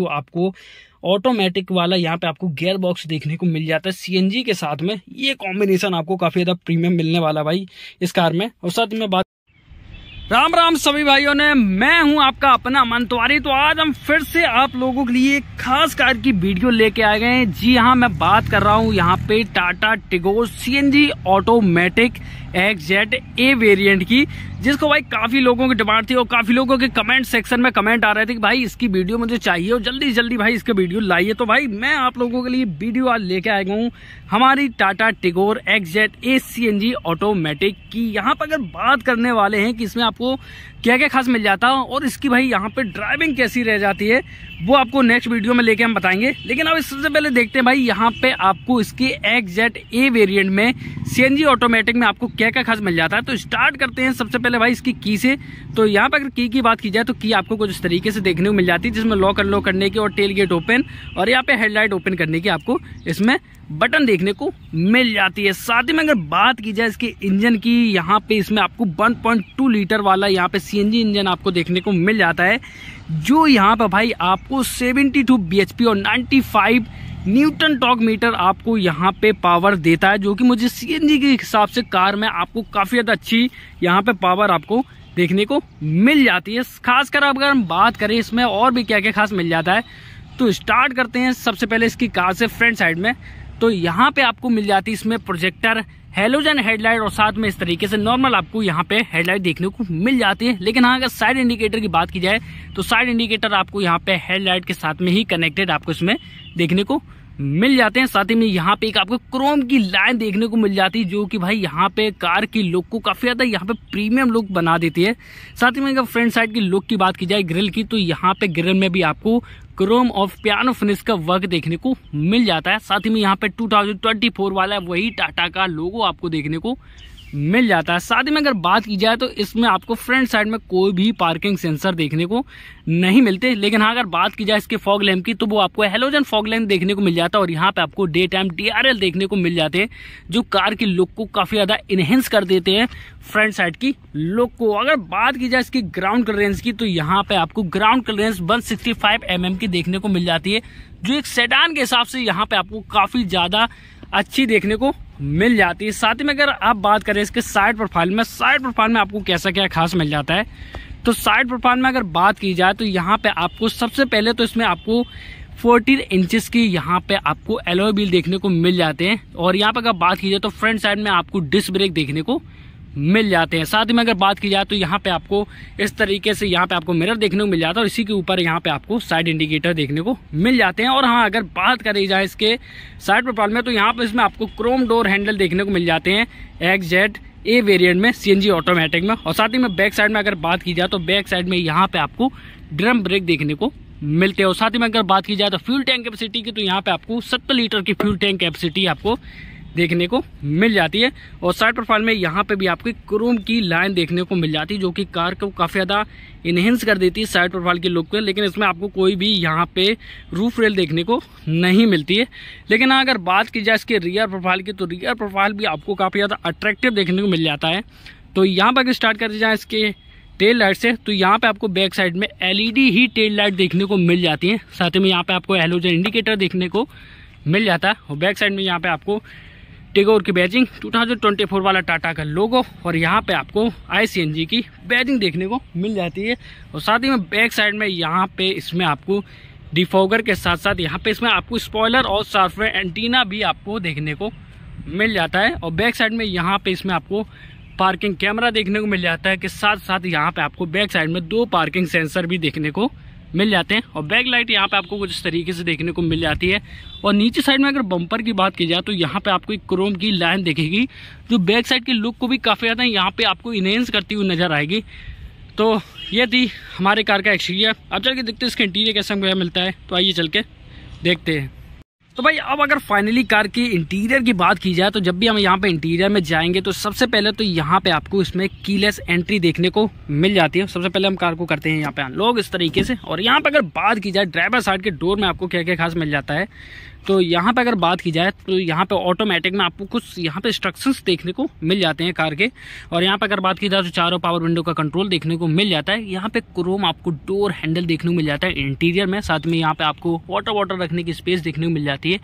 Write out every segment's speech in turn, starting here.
तो आपको ऑटोमेटिक वाला यहाँ पे आपको गेयर बॉक्स देखने को मिल जाता है सीएनजी के साथ में ये कॉम्बिनेशन आपको काफ़ी ज़्यादा प्रीमियम मिलने वाला भाई इस कार में और साथ में बात राम राम सभी भाइयों ने मैं हूं आपका अपना मन तो आज हम फिर से आप लोगों के लिए खास कार की वीडियो लेके आ गए हैं जी हां मैं बात कर रहा हूं यहां पे Tata Tigor CNG automatic XZ A variant की जिसको भाई काफी लोगों की डिमांड थी और काफी लोगों के कमेंट सेक्शन में कमेंट आ रहे थे कि भाई इसकी वीडियो मुझे चाहिए और जल्दी जल्दी भाई इसके वीडियो लाइए तो भाई मैं आप लोगों के लिए वीडियो आज लेके आएगा हूँ हमारी Tata Tigor XZ A C N G automatic की यहाँ पर अगर बात करने वाले हैं कि इसमें आपको क्या क्या खास मिल जाता है और इसकी भाई यहाँ पे ड्राइविंग कैसी रह जाती है वो आपको नेक्स्ट वीडियो में लेके हम बताएंगे लेकिन अब सबसे पहले देखते हैं भाई यहाँ पे आपको इसके एक्जेट ए वेरियंट में सीएनजी ऑटोमेटिक में आपको क्या क्या खास मिल जाता है तो स्टार्ट करते हैं सबसे पहले भाई इसकी की से तो यहाँ पर अगर की की बात की जाए तो की आपको कुछ इस तरीके से देखने को मिल जाती है जिसमें लॉक अनलॉक करने की और टेल गेट ओपन और यहाँ पे हेडलाइट ओपन करने की आपको इसमें बटन देखने को मिल जाती है साथ ही में अगर बात की जाए इसके इंजन की यहाँ पे इसमें आपको 1.2 लीटर वाला यहाँ पे सीएनजी इंजन आपको देखने को मिल जाता है जो यहाँ पर भाई आप आपको 72 टू और 95 न्यूटन टॉक मीटर आपको यहाँ पे पावर देता है जो कि मुझे सीएनजी के हिसाब से कार में आपको काफ़ी ज़्यादा अच्छी यहाँ पे पावर आपको देखने को मिल जाती है खासकर अगर हम बात करें इसमें और भी क्या क्या खास मिल जाता है तो स्टार्ट करते हैं सबसे पहले इसकी कार से फ्रंट साइड में तो यहाँ पे आपको मिल जाती है इसमें प्रोजेक्टर हेलोजन हेडलाइट और साथ में इस तरीके से नॉर्मल आपको यहाँ पे हेडलाइट देखने को मिल जाती है लेकिन हाँ अगर साइड इंडिकेटर की बात की जाए तो साइड इंडिकेटर आपको यहाँ पे हेडलाइट के साथ में ही कनेक्टेड आपको इसमें देखने को मिल जाते हैं साथ ही में यहाँ पे एक आपको क्रोम की लाइन देखने को मिल जाती है जो कि भाई यहाँ पे कार की लुक को काफ़ी ज़्यादा यहाँ पे प्रीमियम लुक बना देती है साथ ही में अगर फ्रंट साइड की लुक की बात की जाए ग्रिल की तो यहाँ पे ग्रिल में भी आपको क्रोम ऑफ पियानो फिनिश का वर्क देखने को मिल जाता है साथ ही में यहाँ पे 2024 वाला वही टाटा का लोगो आपको देखने को मिल जाता है साथ ही में अगर बात की जाए तो इसमें आपको फ्रंट साइड में कोई भी पार्किंग सेंसर देखने को नहीं मिलते लेकिन हाँ अगर बात की जाए इसके फॉग लैम्प की तो वो आपको हेलोजन फॉग लैम्प देखने को मिल जाता है और यहाँ पे आपको डे टाइम डी देखने को मिल जाते हैं जो कार की लुक को काफ़ी ज़्यादा इनहेंस कर देते हैं फ्रंट साइड की लुक को अगर बात की जाए इसकी ग्राउंड क्लियरेंस की तो यहाँ पे आपको ground clearance one sixty mm की देखने को मिल जाती है जो एक सेडान के हिसाब से यहाँ पे आपको काफ़ी ज़्यादा अच्छी देखने को मिल जाती है साथ में अगर आप बात करें इसके साइड प्रोफाइल में साइड प्रोफाइल में आपको कैसा क्या खास मिल जाता है तो साइड प्रोफाइल में अगर बात की जाए तो यहाँ पे आपको सबसे पहले तो इसमें आपको 14 इंचेस की यहाँ पे आपको एलोए व्हील देखने को मिल जाते हैं और यहाँ पे अगर बात की जाए तो फ्रंट साइड में आपको डिस्क ब्रेक देखने को मिल जाते हैं साथ ही में अगर बात की जाए तो यहाँ पे आपको इस तरीके से यहाँ पे आपको मिरर देखने को मिल जाता है और इसी के ऊपर यहाँ पे आपको साइड इंडिकेटर देखने को मिल जाते हैं और हाँ अगर बात करी जाए इसके साइड प्रोफाइल में तो यहाँ पे इसमें आपको क्रोम डोर हैंडल देखने को मिल जाते हैं एक्स जेड ए वेरियंट में सीएनजी ऑटोमेटिक में और साथ ही में बैक साइड में अगर बात की जाए तो बैक साइड में यहाँ पे आपको ड्रम ब्रेक देखने को मिलते हैं और साथ ही में अगर बात की जाए तो फ्यूल टैंक कैपेसिटी की तो यहाँ पे आपको सत्तर लीटर की फ्यूल टैंक कैपेसिटी आपको देखने को मिल जाती है और साइड प्रोफाइल में यहाँ पे भी आपकी क्रोम की लाइन देखने को मिल जाती है जो कि कार को काफ़ी ज़्यादा इन्हेंस कर देती है साइड प्रोफाइल के लुक को लेकिन इसमें आपको कोई भी यहाँ पे रूफ रेल देखने को नहीं मिलती है लेकिन अगर बात की जाए इसके रियर प्रोफाइल की तो रियर प्रोफाइल भी आपको काफ़ी ज़्यादा अट्रैक्टिव देखने को मिल जाता है तो यहाँ पर अगर स्टार्ट कर जाए इसके टेल लाइट से तो यहाँ पे आपको बैक साइड में एलईडी ही टेल लाइट देखने को मिल जाती है साथ ही में यहाँ पे आपको एलोजन इंडिकेटर देखने को मिल जाता है और बैक साइड में यहाँ पे आपको टेगोर की बैजिंग 2024 वाला टाटा का लोगो और यहाँ पे आपको आई की बैजिंग देखने को मिल जाती है और साथ ही में बैक साइड में यहाँ पे इसमें आपको डिफोगर के साथ साथ यहाँ पे इसमें आपको स्पॉयलर और सॉफ्टवेयर एंटीना भी आपको देखने को मिल जाता है और बैक साइड में यहाँ पे इसमें आपको पार्किंग कैमरा देखने को मिल जाता है के साथ साथ यहाँ पे आपको बैक साइड में दो पार्किंग सेंसर भी देखने को मिल जाते हैं और बैक लाइट यहाँ पे आपको कुछ इस तरीके से देखने को मिल जाती है और नीचे साइड में अगर बम्पर की बात की जाए तो यहाँ पे आपको एक क्रोम की लाइन दिखेगी जो बैक साइड की लुक को भी काफ़ी ज़्यादा यहाँ पे आपको इनहेंस करती हुई नज़र आएगी तो ये थी हमारे कार का एक्सटीरियर अब चल के देखते हैं इसका इंटीरियर कैसा मिलता है तो आइए चल के देखते हैं तो भाई अब अगर फाइनली कार की इंटीरियर की बात की जाए तो जब भी हम यहाँ पे इंटीरियर में जाएंगे तो सबसे पहले तो यहाँ पे आपको इसमें कीलेस एंट्री देखने को मिल जाती है सबसे पहले हम कार को करते हैं यहाँ पे लोग इस तरीके से और यहाँ पे अगर बात की जाए ड्राइवर साइड के डोर में आपको क्या क्या खास मिल जाता है तो यहाँ पे अगर बात की जाए तो यहाँ पे ऑटोमेटिक में आपको कुछ यहाँ पे इंस्ट्रक्शंस देखने को मिल जाते हैं कार के और यहाँ पे अगर बात की जाए तो चारों पावर विंडो का कंट्रोल देखने को मिल जाता है यहाँ पे क्रोम आपको डोर हैंडल देखने को मिल जाता है इंटीरियर में साथ में यहाँ पे आपको वाटर वाटर रखने की स्पेस देखने को मिल जाती है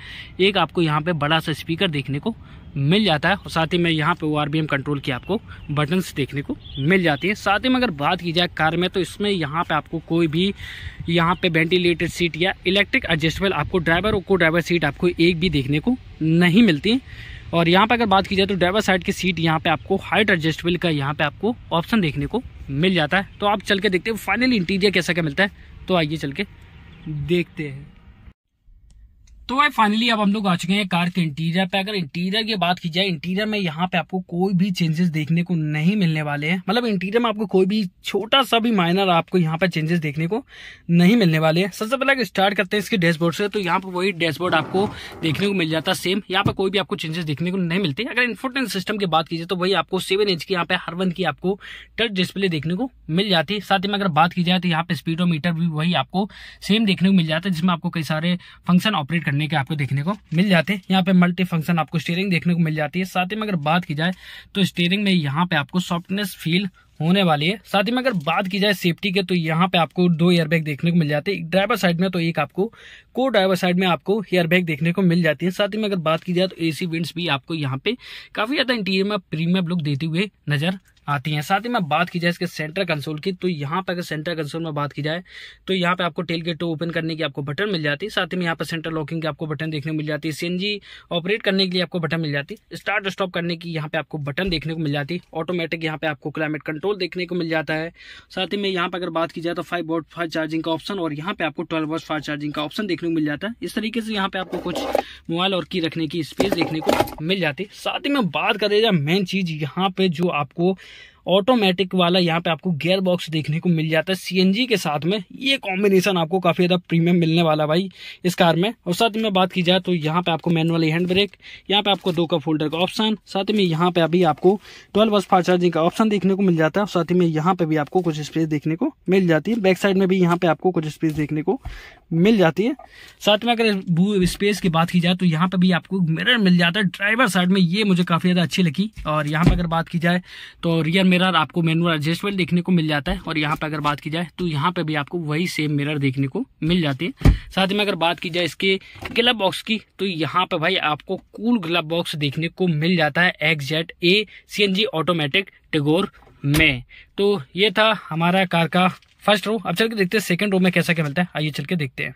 एक आपको यहाँ पे बड़ा सा स्पीकर देखने को मिल जाता है और साथ ही में यहाँ पे ओ कंट्रोल की आपको बटन्स देखने को मिल जाती है साथ ही में अगर बात की जाए कार में तो इसमें यहाँ पे आपको कोई भी यहाँ पे वेंटिलेटेड सीट या इलेक्ट्रिक एडजस्टेबल आपको ड्राइवर और को ड्राइवर सीट आपको एक भी देखने को नहीं मिलती और यहाँ पर अगर बात की जाए तो ड्राइवर साइड की सीट यहाँ पे आपको हाइट एडजस्टेबल का यहाँ पे आपको ऑप्शन देखने को मिल जाता है तो आप चल के देखते हैं फाइनली इंटीरियर कैसा क्या मिलता है तो आइए चल के देखते हैं तो भाई फाइनली अब हम लोग आ चुके हैं कार के इंटीरियर पे अगर इंटीरियर की बात की जाए इंटीरियर में यहाँ पे आपको कोई भी चेंजेस देखने को नहीं मिलने वाले हैं मतलब इंटीरियर में आपको कोई भी छोटा सा भी माइनर आपको यहाँ पे चेंजेस देखने को नहीं मिलने वाले हैं सबसे पहले स्टार्ट करते हैं इसके डैशबोर्ड से तो यहाँ पर वही डैशबोर्ड आपको देखने को मिल जाता है सेम यहाँ पर कोई भी आपको चेंजेस देखने को नहीं मिलते अगर इन्फोटेन सिस्टम की बात की जाए तो वही आपको सेवन इंच की यहाँ पे हर वन की आपको टच डिस्प्ले देखने को मिल जाती है साथ ही में अगर बात की जाए तो यहाँ पे स्पीडो भी वही आपको सेम देखने को मिल जाता है जिसमें आपको कई सारे फंक्शन ऑपरेट करने के आपको देखने को मिल जाते हैं यहाँ पे मल्टी फंक्शन आपको स्टेयरिंग देखने को मिल जाती है साथ ही में अगर बात की जाए तो स्टेयरिंग में यहाँ पे आपको सॉफ्टनेस फील होने वाली है साथ ही में अगर बात की जाए सेफ्टी के तो यहाँ पे आपको दो एयरबैग देखने को मिल जाते हैं ड्राइवर साइड में तो एक आपको को ड्राइवर साइड में आपको एयरबैग देखने को मिल जाती है साथ ही में अगर बात की जाए तो एसी विंड्स भी आपको यहाँ पे काफी ज्यादा इंटीरियर में प्रीमियम लुक देते हुए नजर आती हैं साथ ही में बात की जाए इसके सेंटर कंसोल की तो यहाँ पर अगर सेंटर कंसोल में बात की जाए तो यहाँ पे आपको टेल गेट टू ओपन करने की आपको बटन मिल जाती है साथ ही में यहाँ पर सेंटर लॉकिंग की आपको बटन देखने को मिल जाती है सी ऑपरेट करने के लिए आपको बटन मिल जाती है स्टार्ट स्टॉप करने की यहाँ पे आपको बटन देखने को मिल जाती है ऑटोमेटिक यहाँ पे आपको क्लाइमेट कंट्रोल देखने को मिल जाता है साथ ही में यहाँ पर अगर बात की जाए तो फाइव वोट फास्ट चार्जिंग का ऑप्शन और यहाँ पे आपको ट्वेल्व वोट फास्ट चार्जिंग का ऑप्शन देखने को मिल जाता है इस तरीके से यहाँ पे आपको कुछ मोबाइल और की रखने की स्पेस देखने को मिल जाती है साथ ही में बात करें मेन चीज यहाँ पे जो आपको ऑटोमेटिक वाला यहाँ पे आपको गियर बॉक्स देखने को मिल जाता है सीएनजी के साथ में ये कॉम्बिनेशन आपको काफ़ी ज़्यादा प्रीमियम मिलने वाला भाई इस कार में और साथ में बात की जाए तो यहाँ पे आपको मैनुअल हैंड ब्रेक यहाँ पे आपको दो कप होल्डर का ऑप्शन साथ में यहाँ पे अभी आपको ट्वेल्व बस फास्ट चार्जिंग का ऑप्शन देखने को मिल जाता है और साथ ही में यहाँ पे भी आपको कुछ स्पेस देखने को मिल जाती है बैक साइड में भी यहाँ पे आपको कुछ स्पेस देखने को मिल जाती है साथ में अगर स्पेस की बात की जाए तो यहाँ पे भी आपको मिरर मिल जाता है ड्राइवर साइड में ये मुझे काफ़ी ज़्यादा अच्छी लगी और यहाँ पे अगर बात की जाए तो रियर मिरर आपको मैनुअल एडजस्टमेंट देखने को मिल जाता है और यहाँ पे अगर बात की जाए तो यहाँ पे भी आपको वही सेम मिरर देखने को मिल जाती है साथ में अगर बात की जाए इसके ग्लब बॉक्स की तो यहाँ पे भाई आपको कूल ग्लब बॉक्स देखने को मिल जाता है X Z A C automatic Tigor में तो ये था हमारा कार का फर्स्ट रो अब चल के देखते हैं सेकंड रो में कैसा क्या मिलता है आइए चल के देखते हैं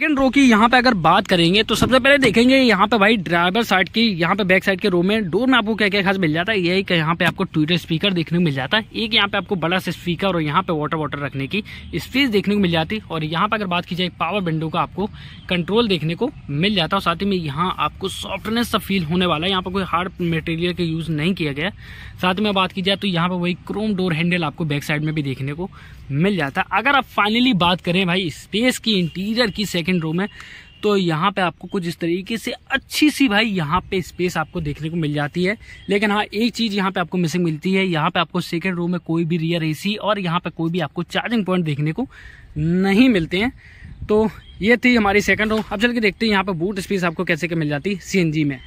सेकंड रो की यहाँ पे अगर बात करेंगे तो सबसे पहले देखेंगे यहाँ पे भाई ड्राइवर साइड की यहाँ पे बैक साइड के रो में डोर में आपको क्या क्या खास मिल जाता है यही कि यहाँ पे आपको ट्विटर स्पीकर देखने को मिल जाता है एक यहाँ पे आपको बड़ा सा स्पीकर और यहाँ पे वाटर वाटर रखने की स्पेस देखने को मिल जाती है और यहाँ पे अगर बात की जाए पावर विंडो का आपको कंट्रोल देखने को मिल जाता है साथ ही में यहाँ आपको सॉफ्टनेस सा फील होने वाला है यहाँ पर कोई हार्ड मटेरियल का यूज़ नहीं किया गया साथ में बात की जाए तो यहाँ पर वही क्रोम डोर हैंडल आपको बैक साइड में भी देखने को मिल जाता है अगर आप फाइनली बात करें भाई स्पेस की इंटीरियर की सेकेंड रो में तो यहाँ पे आपको कुछ इस तरीके से अच्छी सी भाई यहाँ पे स्पेस आपको देखने को मिल जाती है लेकिन हाँ एक चीज़ यहाँ पे आपको मिसिंग मिलती है यहाँ पे आपको सेकेंड रो में कोई भी रियर एसी और यहाँ पे कोई भी आपको चार्जिंग पॉइंट देखने को नहीं मिलते हैं तो ये थी हमारी सेकेंड रो अब चल के देखते हैं यहाँ पर बूट स्पेस आपको कैसे क्या मिल जाती है सी में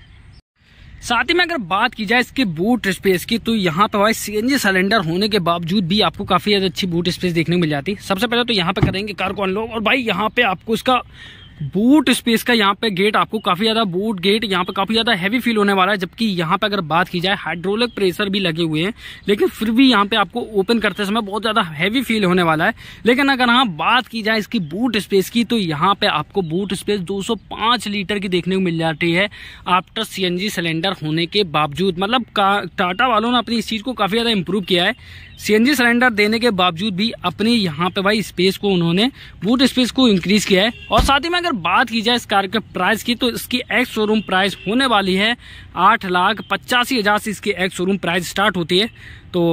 साथ ही में अगर बात की जाए इसके बूट स्पेस की तो यहाँ पे भाई सीएनजी सिलेंडर होने के बावजूद भी आपको काफ़ी अच्छी बूट स्पेस देखने को मिल जाती है सबसे पहले तो यहाँ पे करेंगे कार को अनलॉक और भाई यहाँ पे आपको इसका बूट स्पेस का यहाँ पे गेट आपको काफी ज्यादा बूट गेट यहाँ पे काफी ज्यादा हैवी फील होने वाला है जबकि यहाँ पे अगर बात की जाए हाइड्रोलिक प्रेशर भी लगे हुए हैं लेकिन फिर भी यहाँ पे आपको ओपन करते समय बहुत ज्यादा हैवी फील होने वाला है लेकिन अगर यहाँ बात की जाए इसकी बूट स्पेस की तो यहाँ पे आपको बूट स्पेस दो लीटर की देखने को मिल जाती है आफ्टर सी सिलेंडर होने के बावजूद मतलब टाटा वालों ने अपनी इस चीज को काफी ज्यादा इंप्रूव किया है सीएनजी सिलेंडर देने के बावजूद भी अपनी यहाँ पे भाई स्पेस को उन्होंने बूट स्पेस को इंक्रीज किया है और साथ ही में अगर बात की जाए इस कार के प्राइस की तो इसकी एक्स शोरूम प्राइस होने वाली है आठ लाख पचासी हज़ार से इसकी एक्स शोरूम प्राइस स्टार्ट होती है तो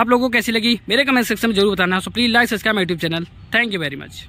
आप लोगों को कैसी लगी मेरे कमेंट सेक्शन में जरूर बताना so please like subscribe my YouTube channel thank you very much